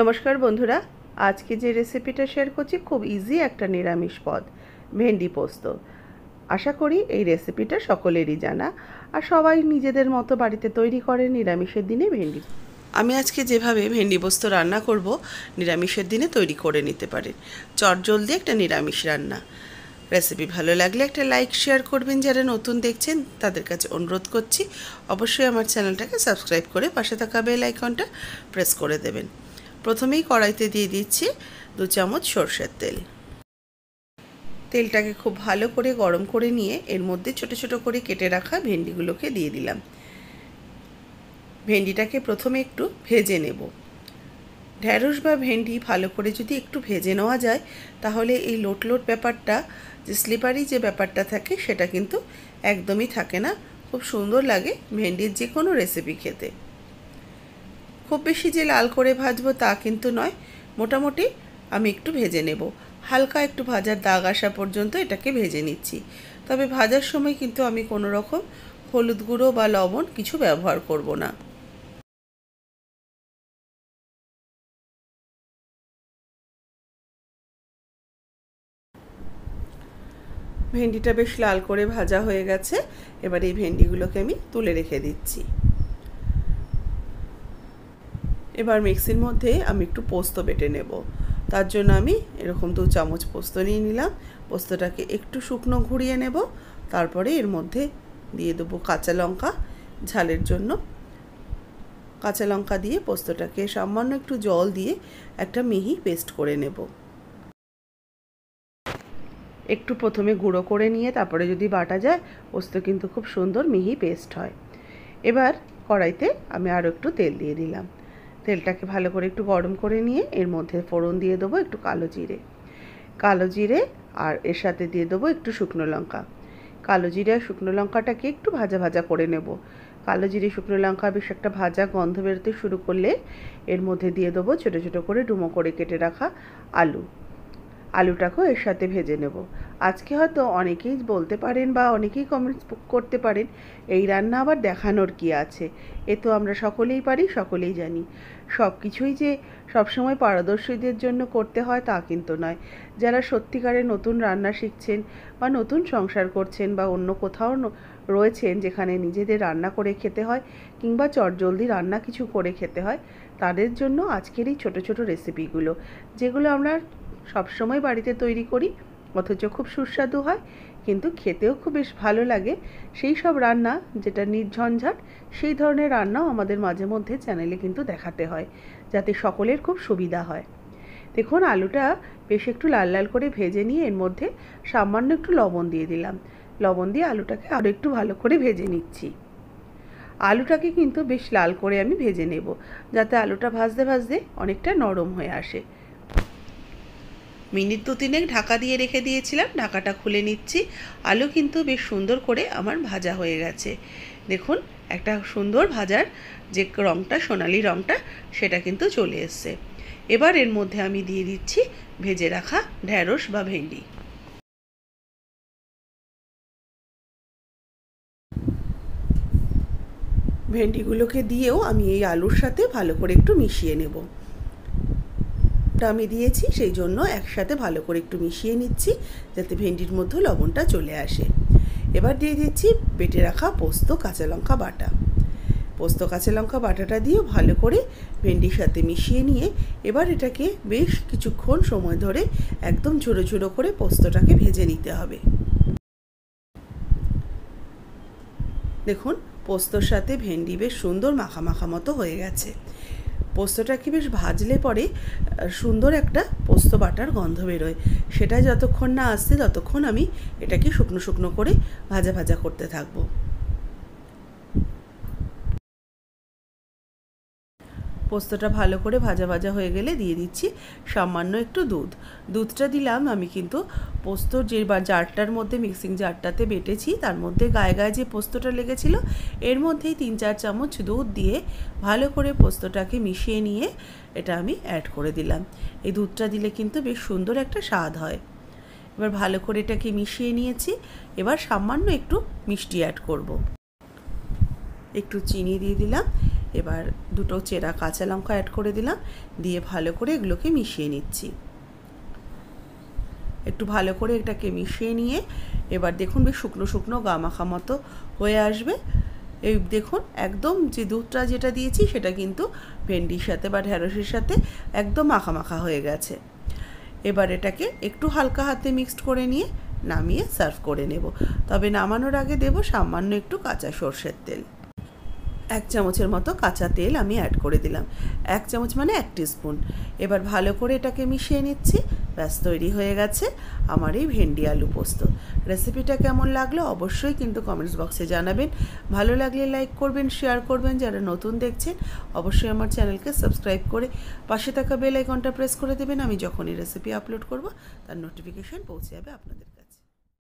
নমস্কার বন্ধুরা আজকে যে রেসিপিটা শেয়ার করছি খুব ইজি একটা নিরামিষ পদ ভেন্ডি পোস্ত আশা করি এই রেসিপিটা সকলেরই জানা আর সবাই নিজেদের মতো বাড়িতে তৈরি করে নিরামিষের দিনে ভেন্ডি আমি আজকে যেভাবে ভেন্ডি পোস্ত রান্না করব নিরামিষের দিনে তৈরি করে নিতে পারেন চটজলদি একটা নিরামিষ রান্না রেসিপি ভালো লাগলে একটা লাইক শেয়ার করবেন যারা নতুন দেখছেন তাদের কাছে অনুরোধ করছি অবশ্যই আমার চ্যানেলটাকে সাবস্ক্রাইব করে পাশে থাকা বেল আইকনটা প্রেস করে দেবেন প্রথমেই কড়াইতে দিয়ে দিচ্ছি দু চামচ সর্ষের তেল তেলটাকে খুব ভালো করে গরম করে নিয়ে এর মধ্যে ছোট ছোট করে কেটে রাখা ভেন্ডিগুলোকে দিয়ে দিলাম ভেন্ডিটাকে প্রথমে একটু ভেজে নেব ঢ্যাঁড়স বা ভেন্ডি ভালো করে যদি একটু ভেজে নেওয়া যায় তাহলে এই লোট লোট ব্যাপারটা যে স্লিপারি যে ব্যাপারটা থাকে সেটা কিন্তু একদমই থাকে না খুব সুন্দর লাগে ভেন্ডির যে কোনো রেসিপি খেতে খুব বেশি যে লাল করে ভাজবো তা কিন্তু নয় মোটামুটি আমি একটু ভেজে নেব হালকা একটু ভাজার দাগ আসা পর্যন্ত এটাকে ভেজে নিচ্ছি তবে ভাজার সময় কিন্তু আমি কোনো রকম হলুদ গুঁড়ো বা লবণ কিছু ব্যবহার করব না ভেন্ডিটা বেশ লাল করে ভাজা হয়ে গেছে এবার এই ভেন্ডিগুলোকে আমি তুলে রেখে দিচ্ছি এবার মিক্সির মধ্যে আমি একটু পোস্ত বেটে নেব তার জন্য আমি এরকম দু চামচ পোস্ত নিয়ে নিলাম পোস্তটাকে একটু শুকনো ঘুরিয়ে নেব তারপরে এর মধ্যে দিয়ে দেবো কাঁচা লঙ্কা ঝালের জন্য কাঁচা লঙ্কা দিয়ে পোস্তটাকে সামান্য একটু জল দিয়ে একটা মিহি পেস্ট করে নেব একটু প্রথমে গুঁড়ো করে নিয়ে তারপরে যদি বাটা যায় পোস্ত কিন্তু খুব সুন্দর মিহি পেস্ট হয় এবার কড়াইতে আমি আরও একটু তেল দিয়ে দিলাম তেলটাকে ভালো করে একটু গরম করে নিয়ে এর মধ্যে ফোড়ন দিয়ে দেবো একটু কালো জিরে কালো জিরে আর এর সাথে দিয়ে দেবো একটু শুকনো লঙ্কা কালো জিরে আর শুকনো লঙ্কাটাকে একটু ভাজা ভাজা করে নেব কালো জিরে শুকনো লঙ্কা বেশ একটা ভাজা গন্ধ বেরোতে শুরু করলে এর মধ্যে দিয়ে দেবো ছোটো ছোটো করে ডুমো করে কেটে রাখা আলু আলুটাকেও এর সাথে ভেজে নেব আজকে হয়তো অনেকেই বলতে পারেন বা অনেকেই কমেন্টস করতে পারেন এই রান্না আবার দেখানোর কি আছে এ তো আমরা সকলেই পারি সকলেই জানি সব কিছুই যে সবসময় পারদর্শীদের জন্য করতে হয় তা কিন্তু নয় যারা সত্যিকারে নতুন রান্না শিখছেন বা নতুন সংসার করছেন বা অন্য কোথাও রয়েছেন যেখানে নিজেদের রান্না করে খেতে হয় কিংবা চটজলদি রান্না কিছু করে খেতে হয় তাদের জন্য আজকের এই ছোটো ছোটো রেসিপিগুলো যেগুলো আমরা সবসময় বাড়িতে তৈরি করি অথচ খুব সুস্বাদু হয় কিন্তু খেতেও খুব বেশ ভালো লাগে সেই সব রান্না যেটা নির্ঝঞ্ঝাট সেই ধরনের রান্নাও আমাদের মাঝে মধ্যে চ্যানেলে কিন্তু দেখাতে হয় যাতে সকলের খুব সুবিধা হয় দেখুন আলুটা বেশ একটু লাল লাল করে ভেজে নিয়ে এর মধ্যে সামান্য একটু লবণ দিয়ে দিলাম লবণ দিয়ে আলুটাকে আরও একটু ভালো করে ভেজে নিচ্ছি আলুটাকে কিন্তু বেশ লাল করে আমি ভেজে নেব যাতে আলুটা ভাজতে ভাজতে অনেকটা নরম হয়ে আসে মিনিট দু তিনেক ঢাকা দিয়ে রেখে দিয়েছিলাম ঢাকাটা খুলে নিচ্ছি আলু কিন্তু বেশ সুন্দর করে আমার ভাজা হয়ে গেছে দেখুন একটা সুন্দর ভাজার যে রঙটা সোনালি রঙটা সেটা কিন্তু চলে এসছে এবার এর মধ্যে আমি দিয়ে দিচ্ছি ভেজে রাখা ঢ্যাঁড়স বা ভেন্ডি ভেন্ডিগুলোকে দিয়েও আমি এই আলুর সাথে ভালো করে একটু মিশিয়ে নেব লবণটা আমি দিয়েছি সেই জন্য একসাথে ভালো করে একটু মিশিয়ে নিচ্ছি যাতে ভেন্ডির মধ্যে লবণটা চলে আসে এবার দিয়ে দিচ্ছি বেটে রাখা পোস্ত কাঁচা লঙ্কা বাটা পোস্ত কাঁচা লঙ্কা বাটাটা দিয়ে ভালো করে ভেন্ডির সাথে মিশিয়ে নিয়ে এবার এটাকে বেশ কিছুক্ষণ সময় ধরে একদম ঝুড়ো ঝুড়ো করে পোস্তটাকে ভেজে নিতে হবে দেখুন পোস্তর সাথে ভেন্ডি বেশ সুন্দর মাখা মাখা মতো হয়ে গেছে পোস্তটাকে বেশ ভাজলে পরে সুন্দর একটা পোস্ত বাটার গন্ধ বেরোয় সেটাই যতক্ষণ না আসছে ততক্ষণ আমি এটাকে শুকনো শুকনো করে ভাজা ভাজা করতে থাকবো পোস্তটা ভালো করে ভাজা ভাজা হয়ে গেলে দিয়ে দিচ্ছি সামান্য একটু দুধ দুধটা দিলাম আমি কিন্তু পোস্তর যে বা জারটার মধ্যে মিক্সিং জারটাতে বেটেছি তার মধ্যে গায়ে গায়ে যে পোস্তটা লেগেছিলো এর মধ্যেই তিন চার চামচ দুধ দিয়ে ভালো করে পোস্তটাকে মিশিয়ে নিয়ে এটা আমি অ্যাড করে দিলাম এই দুধটা দিলে কিন্তু বেশ সুন্দর একটা স্বাদ হয় এবার ভালো করে এটাকে মিশিয়ে নিয়েছি এবার সামান্য একটু মিষ্টি অ্যাড করব। একটু চিনি দিয়ে দিলাম এবার দুটো চেরা কাঁচা লঙ্কা অ্যাড করে দিলাম দিয়ে ভালো করে এগুলোকে মিশিয়ে নিচ্ছি একটু ভালো করে এটাকে মিশিয়ে নিয়ে এবার দেখুন বেশ শুকনো শুকনো গামাখা মতো হয়ে আসবে এই দেখুন একদম যে দুধটা যেটা দিয়েছি সেটা কিন্তু ভেন্ডির সাথে বা ঢ্যাঁড়সের সাথে একদম মাখা হয়ে গেছে এবার এটাকে একটু হালকা হাতে মিক্সড করে নিয়ে নামিয়ে সার্ভ করে নেব তবে নামানোর আগে দেব সামান্য একটু কাঁচা সর্ষের তেল এক চামচের মতো কাঁচা তেল আমি অ্যাড করে দিলাম এক চামচ মানে এক স্পুন এবার ভালো করে এটাকে মিশিয়ে নিচ্ছি ব্যাস তৈরি হয়ে গেছে আমার এই ভেন্ডি আলু পোস্ত রেসিপিটা কেমন লাগলো অবশ্যই কিন্তু কমেন্টস বক্সে জানাবেন ভালো লাগলে লাইক করবেন শেয়ার করবেন যারা নতুন দেখছেন অবশ্যই আমার চ্যানেলকে সাবস্ক্রাইব করে পাশে থাকা বেল আইকনটা প্রেস করে দেবেন আমি যখনই রেসিপি আপলোড করব তার নোটিফিকেশান পৌঁছে যাবে আপনাদের কাছে